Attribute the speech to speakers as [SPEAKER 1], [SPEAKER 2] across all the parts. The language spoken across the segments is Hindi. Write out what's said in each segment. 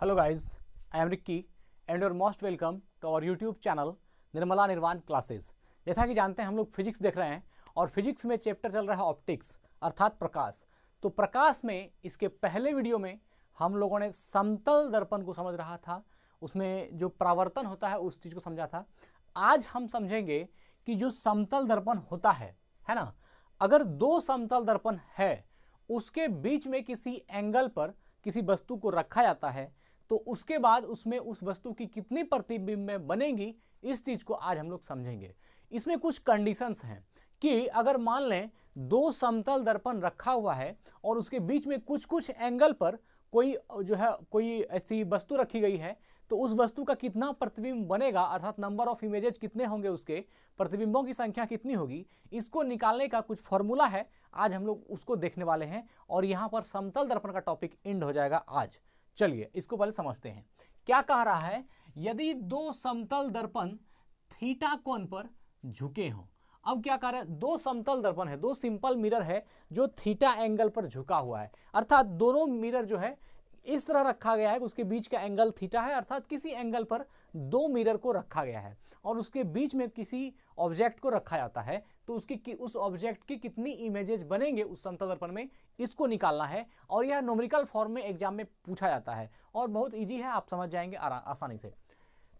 [SPEAKER 1] hello guys, I am Ricky and your most welcome to our YouTube channel Nirmala Nirvana classes जैसा कि जानते हैं हम लोग फिजिक्स देख रहे हैं और फिजिक्स में चैप्टर चल रहा है ऑप्टिक्स अर्थात प्रकाश तो प्रकाश में इसके पहले वीडियो में हम लोगों ने समतल दर्पण को समझ रहा था उसमें जो प्रावर्तन होता है उस चीज़ को समझा था आज हम समझेंगे कि जो समतल दर्पण होता है है ना अगर दो समतल दर्पण है उसके बीच में किसी एंगल पर किसी वस्तु को रखा जाता है तो उसके बाद उसमें उस वस्तु की कितनी प्रतिबिंब में बनेगी इस चीज़ को आज हम लोग समझेंगे इसमें कुछ कंडीशंस हैं कि अगर मान लें दो समतल दर्पण रखा हुआ है और उसके बीच में कुछ कुछ एंगल पर कोई जो है कोई ऐसी वस्तु रखी गई है तो उस वस्तु का कितना प्रतिबिंब बनेगा अर्थात नंबर ऑफ इमेजेज कितने होंगे उसके प्रतिबिंबों की संख्या कितनी होगी इसको निकालने का कुछ फॉर्मूला है आज हम लोग उसको देखने वाले हैं और यहाँ पर समतल दर्पण का टॉपिक एंड हो जाएगा आज चलिए इसको पहले समझते हैं क्या कह रहा है यदि दो समतल दर्पण थीटा कोण पर झुके हों अब क्या कह रहे हैं दो समतल दर्पण है दो सिंपल मिरर है जो थीटा एंगल पर झुका हुआ है अर्थात दोनों मिरर जो है इस तरह रखा गया है कि उसके बीच का एंगल थीटा है अर्थात किसी एंगल पर दो मिरर को रखा गया है और उसके बीच में किसी ऑब्जेक्ट को रखा जाता है तो उसकी कि, उस ऑब्जेक्ट की कितनी इमेजेस बनेंगे उस समतल दर्पण में इसको निकालना है और यह नोमरिकल फॉर्म में एग्जाम में पूछा जाता है और बहुत ईजी है आप समझ जाएंगे आसानी से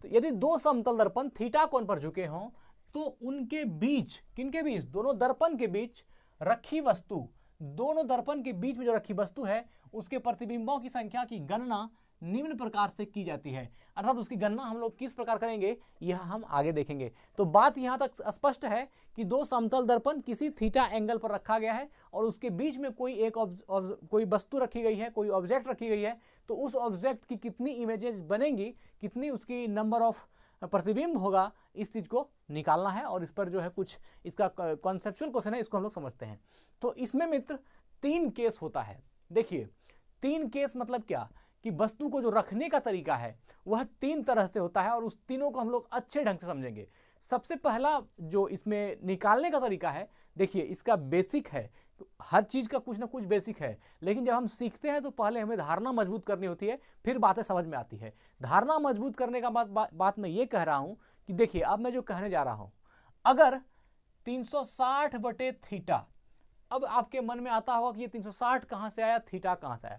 [SPEAKER 1] तो यदि दो समतल दर्पण थीटा कोण पर झुके हों तो उनके बीच किनके बीच दोनों दर्पण के बीच रखी वस्तु दोनों दर्पण के बीच में जो रखी वस्तु है उसके प्रतिबिंबों की संख्या की गणना निम्न प्रकार से की जाती है अर्थात उसकी गणना हम लोग किस प्रकार करेंगे यह हम आगे देखेंगे तो बात यहाँ तक स्पष्ट है कि दो समतल दर्पण किसी थीटा एंगल पर रखा गया है और उसके बीच में कोई एक ऑब्ज, ऑब्ज, कोई वस्तु रखी गई है कोई ऑब्जेक्ट रखी गई है तो उस ऑब्जेक्ट की कितनी इमेजेस बनेंगी कितनी उसकी नंबर ऑफ़ प्रतिबिंब होगा इस चीज़ को निकालना है और इस पर जो है कुछ इसका कॉन्सेप्चुअल क्वेश्चन है इसको हम लोग समझते हैं तो इसमें मित्र तीन केस होता है देखिए तीन केस मतलब क्या कि वस्तु को जो रखने का तरीका है वह तीन तरह से होता है और उस तीनों को हम लोग अच्छे ढंग से समझेंगे सबसे पहला जो इसमें निकालने का तरीका है देखिए इसका बेसिक है तो हर चीज़ का कुछ ना कुछ बेसिक है लेकिन जब हम सीखते हैं तो पहले हमें धारणा मजबूत करनी होती है फिर बातें समझ में आती है धारणा मजबूत करने का बात बा, बात मैं ये कह रहा हूँ कि देखिए अब मैं जो कहने जा रहा हूँ अगर 360 बटे थीटा अब आपके मन में आता होगा कि ये 360 कहाँ से आया थीटा कहाँ से आया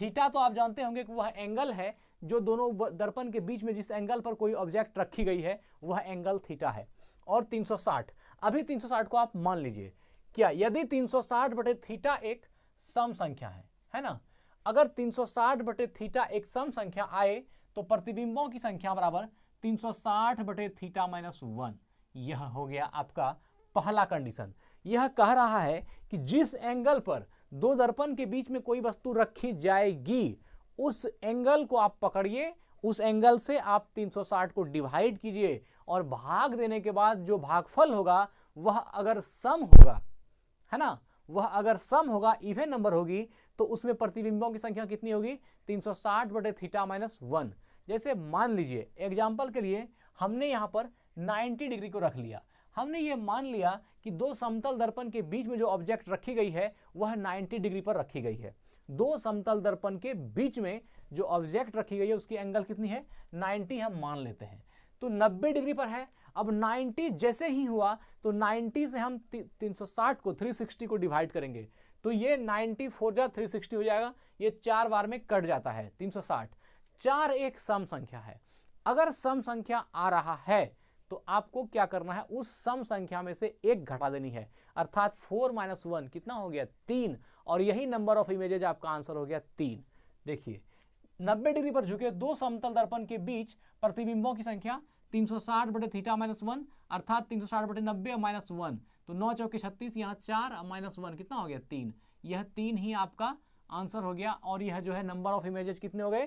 [SPEAKER 1] थीटा तो आप जानते होंगे कि वह एंगल है जो दोनों दर्पण के बीच में जिस एंगल पर कोई ऑब्जेक्ट रखी गई है वह एंगल थीटा है और 360 अभी 360 को आप मान लीजिए क्या यदि 360 बटे थीटा एक सम संख्या है है ना अगर 360 बटे थीटा एक सम संख्या आए तो प्रतिबिंबों की संख्या बराबर 360 बटे थीटा माइनस वन यह हो गया आपका पहला कंडीशन यह कह रहा है कि जिस एंगल पर दो दर्पण के बीच में कोई वस्तु रखी जाएगी उस एंगल को आप पकड़िए उस एंगल से आप 360 को डिवाइड कीजिए और भाग देने के बाद जो भागफल होगा वह अगर सम होगा है ना वह अगर सम होगा इवेन नंबर होगी तो उसमें प्रतिबिंबों की संख्या कितनी होगी 360 सौ साठ बटे थीटा माइनस वन जैसे मान लीजिए एग्जाम्पल के लिए हमने यहाँ पर 90 डिग्री को रख लिया हमने ये मान लिया कि दो समतल दर्पण के बीच में जो ऑब्जेक्ट रखी गई है वह 90 डिग्री पर रखी गई है दो समतल दर्पण के बीच में जो ऑब्जेक्ट रखी गई है उसकी एंगल कितनी है 90 हम मान लेते हैं तो 90 डिग्री पर है अब 90 जैसे ही हुआ तो 90 से हम 360 को 360 को डिवाइड करेंगे तो ये 90 फोर जा थ्री हो जाएगा ये चार बार में कट जाता है 360 चार एक सम संख्या है अगर सम संख्या आ रहा है तो आपको क्या करना है उस सम संख्या में से एक घटा देनी है अर्थात फोर माइनस वन कितना हो गया तीन और यही नंबर ऑफ इमेजेज आपका आंसर हो गया तीन देखिए नब्बे डिग्री पर झुके दो समतल दर्पण के बीच प्रतिबिंबों की संख्या तीन सौ साठ बटे थीटा माइनस वन अर्थात तीन सौ साठ बटे नब्बे माइनस वन तो नौ चौके छत्तीस यहाँ चार माइनस वन कितना हो गया तीन यह तीन ही आपका आंसर हो गया और यह जो है नंबर ऑफ इमेजेस कितने हो गए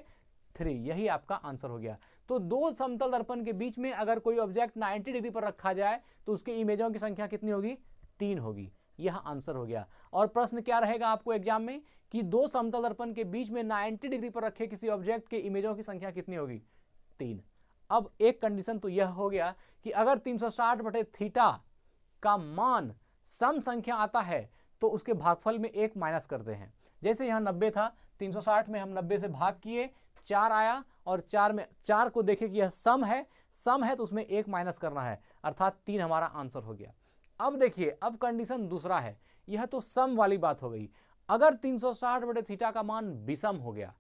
[SPEAKER 1] थ्री यही आपका आंसर हो गया तो दो समतल दर्पण के बीच में अगर कोई ऑब्जेक्ट 90 डिग्री पर रखा जाए तो उसके इमेजों की संख्या कितनी होगी तीन होगी यह आंसर हो गया और प्रश्न क्या रहेगा आपको एग्जाम में कि दो समतल दर्पण के बीच में 90 डिग्री पर रखे किसी ऑब्जेक्ट के इमेजों की संख्या कितनी होगी तीन अब एक कंडीशन तो यह हो गया कि अगर तीन बटे थीटा का मान सम संख्या आता है तो उसके भागफल में एक माइनस करते हैं जैसे यहाँ नब्बे था 360 में हम नब्बे से भाग किए चार आया और चार में चार को देखें कि यह सम है सम है तो उसमें एक माइनस करना है अर्थात तीन हमारा आंसर हो गया अब देखिए अब कंडीशन दूसरा है यह तो सम वाली बात हो गई अगर 360 बटे थीटा का मान विषम हो गया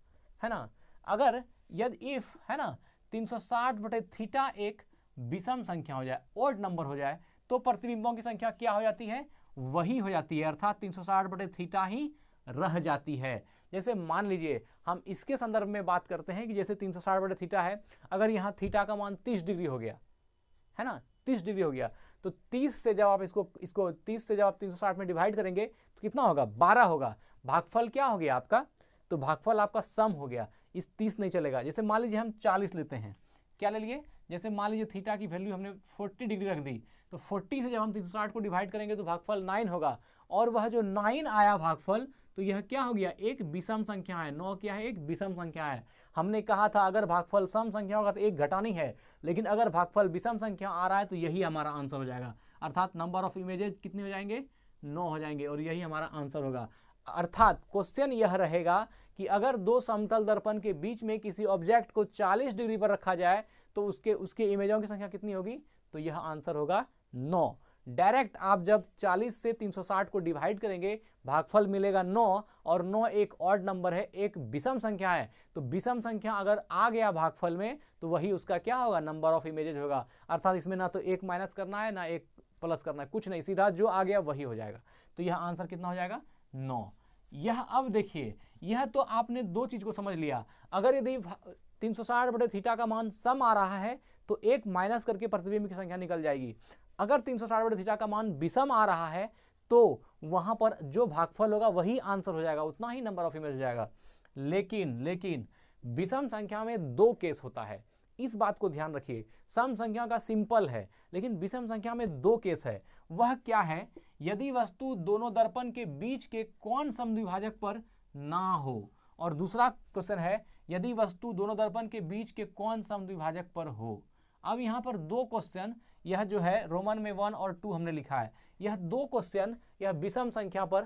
[SPEAKER 1] है ना अगर यदि इफ है ना 360 बटे थीटा एक विषम संख्या हो जाए ओड नंबर हो जाए तो प्रतिबिंबों की संख्या क्या हो जाती है वही हो जाती है अर्थात 360 बटे थीटा ही रह जाती है जैसे मान लीजिए हम इसके संदर्भ में बात करते हैं कि जैसे तीन सौ साठ बटे थीटा है अगर यहाँ थीटा का मान तीस डिग्री हो गया है ना तीस डिग्री हो गया तो तीस से जब आप इसको इसको तीस से जब आप तीन सौ साठ में डिवाइड करेंगे तो कितना होगा बारह होगा भागफल क्या हो गया आपका तो भागफल आपका सम हो गया इस तीस नहीं चलेगा जैसे मान लीजिए हम चालीस लेते हैं क्या ले लिए जैसे मान लीजिए थीटा की वैल्यू हमने फोर्टी डिग्री रख दी तो फोर्टी से जब हम साठ को डिवाइड करेंगे तो भागफल नाइन होगा और वह जो नाइन आया भागफल तो यह क्या हो गया एक विषम संख्या है नौ क्या है एक विषम संख्या है हमने कहा था अगर भागफल सम संख्या होगा तो एक घटानी है लेकिन अगर भागफल विषम संख्या आ रहा है तो यही हमारा आंसर हो जाएगा अर्थात नंबर ऑफ इमेजेज कितने हो जाएंगे नौ हो जाएंगे और यही हमारा आंसर होगा अर्थात क्वेश्चन यह रहेगा कि अगर दो समतल दर्पण के बीच में किसी ऑब्जेक्ट को चालीस डिग्री पर रखा जाए तो उसके उसके इमेजों की संख्या कितनी होगी तो यह आंसर होगा नौ डायरेक्ट आप जब 40 से 360 को डिवाइड करेंगे भागफल मिलेगा 9 और 9 एक ऑड नंबर है एक विषम संख्या है तो विषम संख्या अगर आ गया भागफल में तो वही उसका क्या होगा नंबर ऑफ इमेजेज होगा अर्थात इसमें ना तो एक माइनस करना है ना एक प्लस करना है कुछ नहीं सीधा जो आ गया वही हो जाएगा तो यह आंसर कितना हो जाएगा नौ यह अब देखिए यह तो आपने दो चीज़ को समझ लिया अगर यदि तीन सौ साठ बटे थीटा का मान सम आ रहा है तो एक माइनस करके प्रतिबिंब की संख्या निकल जाएगी अगर तीन सौ साठ थीटा का मान विषम आ रहा है तो वहां पर जो भागफल होगा वही आंसर हो जाएगा उतना ही नंबर ऑफ इमेज हो जाएगा लेकिन लेकिन विषम संख्या में दो केस होता है इस बात को ध्यान रखिए सम संख्या का सिंपल है लेकिन विषम संख्या में दो केस है वह क्या है यदि वस्तु दोनों दर्पण के बीच के कौन समद्विभाजक पर ना हो और दूसरा क्वेश्चन है यदि वस्तु दोनों दर्पण के बीच के कौन समद्विभाजक पर हो अब यहाँ पर दो क्वेश्चन यह जो है रोमन में वन और टू हमने लिखा है यह दो क्वेश्चन यह विषम संख्या पर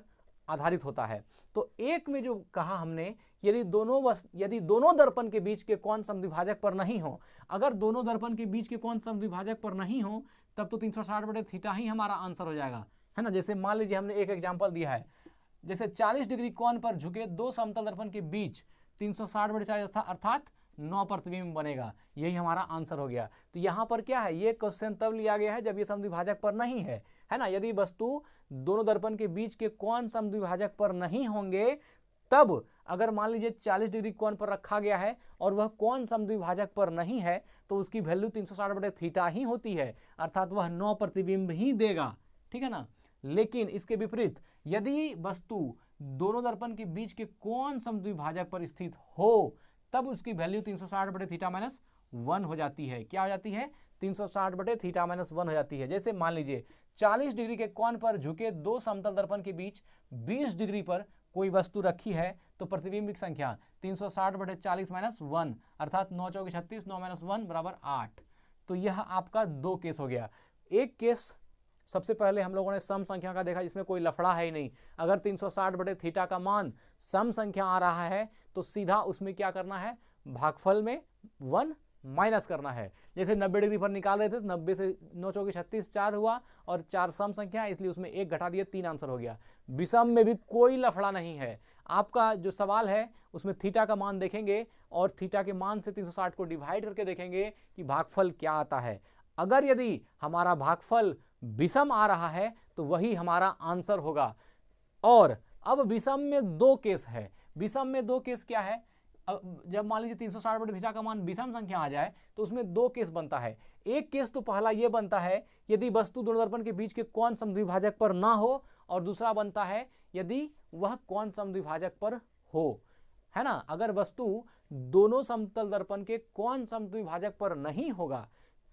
[SPEAKER 1] आधारित होता है तो एक में जो कहा हमने यदि दोनों वस यदि दोनों दर्पण के बीच के कौन समिभाजक पर नहीं हो अगर दोनों दर्पण के बीच के कौन समिभाजक पर नहीं हो तब तो तीन सौ साठ बटे थीटा ही हमारा आंसर हो जाएगा है ना जैसे मान लीजिए हमने एक एग्जाम्पल दिया है जैसे चालीस डिग्री कौन पर झुके दो समतल दर्पण के बीच तीन सौ साठ बटे चालीस अर्थात नौ प्रतिबिंब बनेगा यही हमारा आंसर हो गया तो यहाँ पर क्या है ये क्वेश्चन तब लिया गया है जब ये समद्विभाजक पर नहीं है है ना यदि वस्तु दोनों दर्पण के बीच के कौन समद्विभाजक पर नहीं होंगे तब अगर मान लीजिए 40 डिग्री कोण पर रखा गया है और वह कौन समद्विभाजक पर नहीं है तो उसकी वैल्यू 360 सौ बटे थीटा ही होती है अर्थात वह नौ प्रतिबिंब ही देगा ठीक है ना लेकिन इसके विपरीत यदि वस्तु दोनों दर्पण के बीच के कौन समद्विभाजक पर स्थित हो तब उसकी वैल्यू तीन सौ साठ बटे थीटा माइनस वन हो जाती है क्या हो जाती है तीन सौ साठ बटे थीटा माइनस वन हो जाती है जैसे मान लीजिए चालीस डिग्री के कोण पर झुके दो समतल दर्पण के बीच बीस डिग्री पर कोई वस्तु रखी है तो प्रतिबिंबिक संख्या तीन सौ साठ बटे चालीस माइनस वन अर्थात नौ चौके छत्तीस नौ माइनस वन बराबर आठ तो यह आपका दो केस हो गया एक केस सबसे पहले हम लोगों ने सम संख्या का देखा जिसमें कोई लफड़ा है ही नहीं अगर 360 बटे थीटा का मान सम संख्या आ रहा है तो सीधा उसमें क्या करना है भागफल में वन माइनस करना है जैसे 90 डिग्री पर निकाल रहे थे नब्बे से नौ चौकी छत्तीस चार हुआ और चार सम संख्या इसलिए उसमें एक घटा दिया तीन आंसर हो गया विषम में भी कोई लफड़ा नहीं है आपका जो सवाल है उसमें थीटा का मान देखेंगे और थीटा के मान से 360 को डिवाइड करके देखेंगे कि भागफल क्या आता है अगर यदि हमारा भागफल विषम आ रहा है तो वही हमारा आंसर होगा और अब विषम में दो केस है विषम में दो केस क्या है जब मान लीजिए तीन सौ साठ बटे थीटा का मान विषम संख्या आ जाए तो उसमें दो केस बनता है एक केस तो पहला ये बनता है यदि वस्तु दोनों दर्पण के बीच के कौन समद्विभाजक पर ना हो और दूसरा बनता है यदि वह कौन समद्विभाजक पर हो है ना अगर वस्तु दोनों समतल दर्पण के कौन समद्विभाजक पर नहीं होगा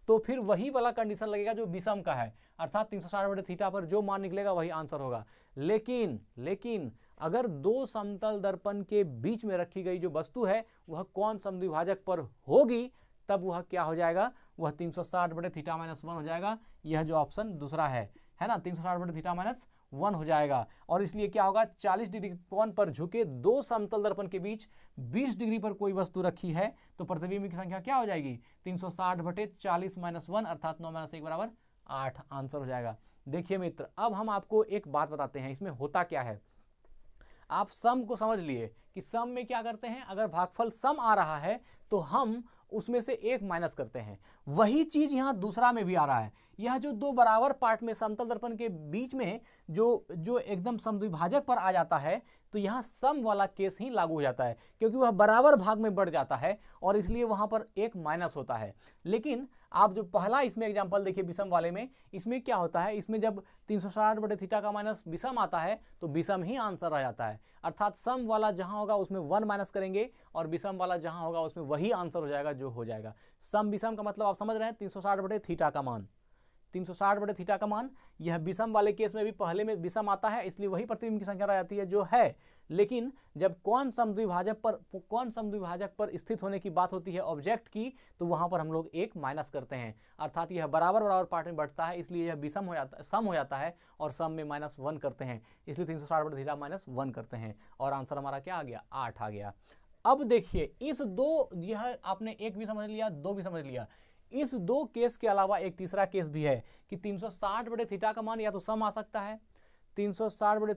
[SPEAKER 1] तो फिर वही वाला कंडीशन लगेगा जो विषम का है अर्थात तीन सौ साठ बटे थीटा पर जो मान निकलेगा वही आंसर होगा लेकिन लेकिन अगर दो समतल दर्पण के बीच में रखी गई जो वस्तु है वह कौन समद्विभाजक पर होगी तब वह क्या हो जाएगा वह 360 सौ साठ बटे थीटा माइनस वन हो जाएगा यह जो ऑप्शन दूसरा है है ना 360 सौ साठ बटे थीटा माइनस वन हो जाएगा और इसलिए क्या होगा 40 डिग्री कोण पर झुके दो समतल दर्पण के बीच 20 डिग्री पर कोई वस्तु रखी है तो प्रतिबिंब की संख्या क्या हो जाएगी 360 बटे चालीस माइनस वन अर्थात नौ माइनस एक बराबर आठ आंसर हो जाएगा देखिए मित्र अब हम आपको एक बात बताते हैं इसमें होता क्या है आप सम को समझ लिए कि सम में क्या करते हैं अगर भागफल सम आ रहा है तो हम उसमें से एक माइनस करते हैं वही चीज़ यहाँ दूसरा में भी आ रहा है यह जो दो बराबर पार्ट में समतल दर्पण के बीच में जो जो एकदम समद्विभाजक पर आ जाता है तो यहाँ सम वाला केस ही लागू हो जाता है क्योंकि वह बराबर भाग में बढ़ जाता है और इसलिए वहाँ पर एक माइनस होता है लेकिन आप जो पहला इसमें एग्जाम्पल देखिए विषम वाले में इसमें क्या होता है इसमें जब तीन सौ साठ बटे थीटा का माइनस विषम आता है तो विषम ही आंसर आ जाता है अर्थात सम वाला जहाँ होगा उसमें वन माइनस करेंगे और विषम वाला जहाँ होगा उसमें वही आंसर हो जाएगा जो हो जाएगा सम विषम का मतलब आप समझ रहे हैं तीन सौ साठ बटे थीटा का मान तीन सौ साठ बटे थीटा का मान यह विषम वाले केस में भी पहले में विषम आता है इसलिए वही प्रतिबिंब की संख्या रह जाती है जो है लेकिन जब कौन समद्विभाजक पर कौन समद्विभाजक पर स्थित होने की बात होती है ऑब्जेक्ट की तो वहाँ पर हम लोग एक माइनस करते हैं अर्थात यह बराबर बराबर पार्ट में बढ़ता है इसलिए यह विषम हो जाता सम हो जाता है और सम में माइनस वन करते हैं इसलिए तीन सौ साठ बटे थीटा माइनस वन करते हैं और आंसर हमारा क्या आ गया आठ आ गया अब देखिए इस दो यह आपने एक भी समझ लिया दो भी समझ लिया इस दो केस के अलावा एक तीसरा केस भी है कि 360 बड़े थीटा का मान या तो सम आ सकता है 360 बड़े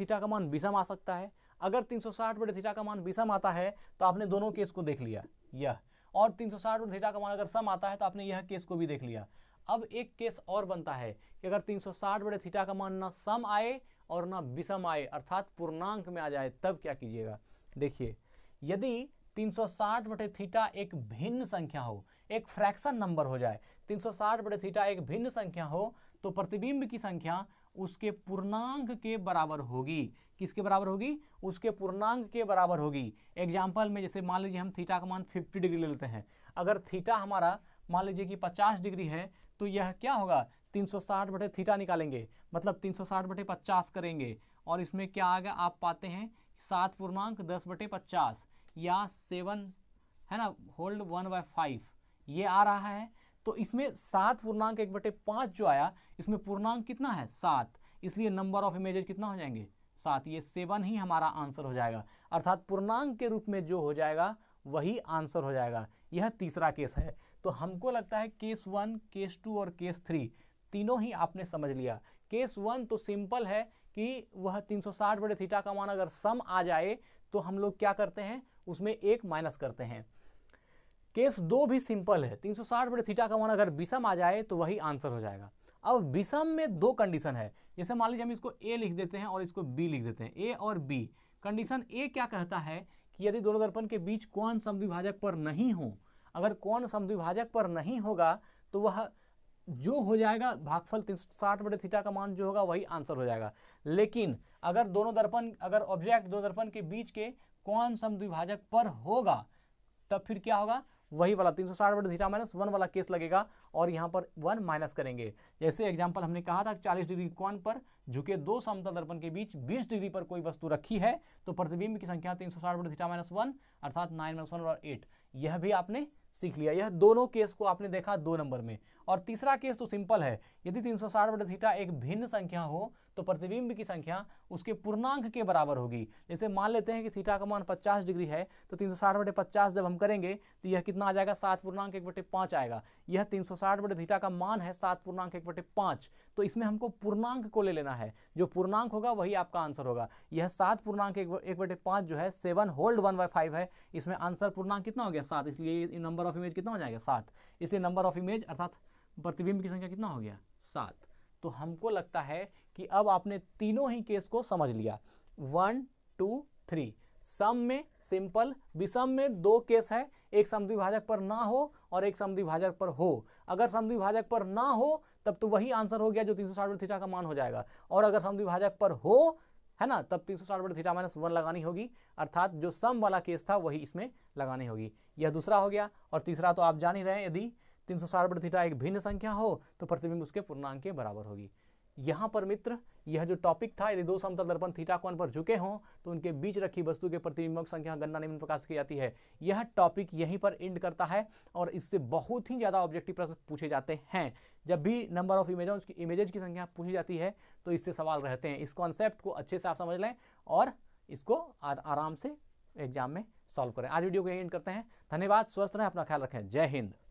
[SPEAKER 1] थीटा का मान विषम आ सकता है अगर 360 बड़े थीटा का मान विषम आता है तो आपने दोनों केस को देख लिया यह और 360 बड़े थीटा का मान अगर सम आता है तो आपने यह केस को भी देख लिया अब एक केस और बनता है कि अगर तीन बड़े थीटा का मान ना सम आए और ना विषम आए अर्थात पूर्णांक में आ जाए तब क्या कीजिएगा देखिए यदि तीन सौ साठ बटे थीटा एक भिन्न संख्या हो एक फ्रैक्शन नंबर हो जाए तीन सौ साठ बटे थीटा एक भिन्न संख्या हो तो प्रतिबिंब की संख्या उसके पूर्णांक के बराबर होगी किसके बराबर होगी उसके पूर्णांक के बराबर होगी एग्जाम्पल में जैसे मान लीजिए हम थीटा का मान 50 डिग्री ले लेते हैं अगर थीटा हमारा मान लीजिए कि 50 डिग्री है तो यह क्या होगा 360 बटे थीटा निकालेंगे मतलब 360 बटे पचास करेंगे और इसमें क्या आ गया आप पाते हैं सात पूर्णांक दस बटे पचास या सेवन है ना होल्ड वन बाय फाइव ये आ रहा है तो इसमें सात पूर्णांक एक बटे पाँच जो आया इसमें पूर्णांक कितना है सात इसलिए नंबर ऑफ इमेजेस कितना हो जाएंगे सात ये सेवन ही हमारा आंसर हो जाएगा अर्थात पूर्णांक के रूप में जो हो जाएगा वही आंसर हो जाएगा यह तीसरा केस है तो हमको लगता है केस वन केस टू और केस थ्री तीनों ही आपने समझ लिया केस वन तो सिंपल है कि वह 360 बड़े थीटा का मान अगर सम आ जाए तो हम लोग क्या करते हैं उसमें एक माइनस करते हैं केस दो भी सिंपल है 360 सौ बड़े थीटा का मान अगर विषम आ जाए तो वही आंसर हो जाएगा अब विषम में दो कंडीशन है जैसे मान लीजिए हम इसको ए लिख देते हैं और इसको बी लिख देते हैं ए और बी कंडीशन ए क्या कहता है कि यदि दोनों दर्पण के बीच कौन समविभाजक पर नहीं हो अगर कौन समविभाजक पर नहीं होगा तो वह जो हो जाएगा भागफल तीन सौ साठ बटे थीटा का मान जो होगा वही आंसर हो जाएगा लेकिन अगर दोनों दर्पण अगर ऑब्जेक्ट दो दर्पण के बीच के कौन सम द्विभाजक पर होगा तब फिर क्या होगा वही वाला तीन सौ साठ बटे थीटा माइनस वन वाला केस लगेगा और यहाँ पर वन माइनस करेंगे जैसे एग्जाम्पल हमने कहा था चालीस डिग्री कोण पर झुके दो समतल दर्पण के बीच बीस डिग्री पर कोई वस्तु रखी है तो प्रतिबिंब की संख्या तीन सौ साठ बटे थीटा माइनस वन अर्थात नाइन माइनस वन और एट यह भी आपने सीख लिया यह दोनों केस को आपने देखा दो नंबर में और तीसरा केस तो सिंपल है यदि तीन सौ साठ बटे थीटा एक भिन्न संख्या हो तो प्रतिबिंब की संख्या उसके पूर्णांक के बराबर होगी जैसे मान लेते हैं कि थीटा का मान पचास डिग्री है तो तीन सौ साठ बटे पचास जब हम करेंगे तो यह कितना आ जाएगा सात पूर्णांक एक बटे पाँच आएगा यह तीन सौ साठ बटे थीटा का मान है सात पूर्णांक एक बटे पाँच तो इसमें हमको पूर्णांक को ले लेना है जो पूर्णांक होगा वही आपका आंसर होगा यह सात पूर्णांक एक बटे पाँच जो है seven hold one by five है इसमें आंसर पूर्णांक कितना हो गया सात इसलिए नंबर ऑफ इमेज कितना हो जाएगा सात इसलिए नंबर ऑफ इमेज अर्थात प्रतिबिंब की संख्या कितना हो गया सात तो हमको लगता है कि अब आपने तीनों ही केस को समझ लिया वन टू थ्री सम में सिंपल विषम में दो केस है एक समद्विभाजक पर ना हो और एक समद्विभाजक पर हो अगर समद्विभाजक पर ना हो तब तो वही आंसर हो गया जो तीन सौ साठ का मान हो जाएगा और अगर समद्विभाजक पर हो है ना तब तीन सौ साठ बटे थीटा माइनस वन लगानी होगी अर्थात जो सम वाला केस था वही इसमें लगानी होगी यह दूसरा हो गया और तीसरा तो आप जान ही रहे हैं यदि तीन सौ साठ बटे थीटा एक भिन्न संख्या हो तो प्रतिबिंब उसके पूर्णांक के बराबर होगी यहाँ पर मित्र यह जो टॉपिक था यदि दो समतल दर्पण थीटा कोण पर झुके हों तो उनके बीच रखी वस्तु के प्रतिबिंबक संख्या गणना निम्न प्रकाश की जाती है यह टॉपिक यहीं पर एंड करता है और इससे बहुत ही ज़्यादा ऑब्जेक्टिव प्रश्न पूछे जाते हैं जब भी नंबर ऑफ इमेज की इमेजेज की संख्या पूछी जाती है तो इससे सवाल रहते हैं इस कॉन्सेप्ट को अच्छे से आप समझ लें और इसको आराम से एग्जाम में सॉल्व करें आज वीडियो को यही एंड करते हैं धन्यवाद स्वस्थ रहें अपना ख्याल रखें जय हिंद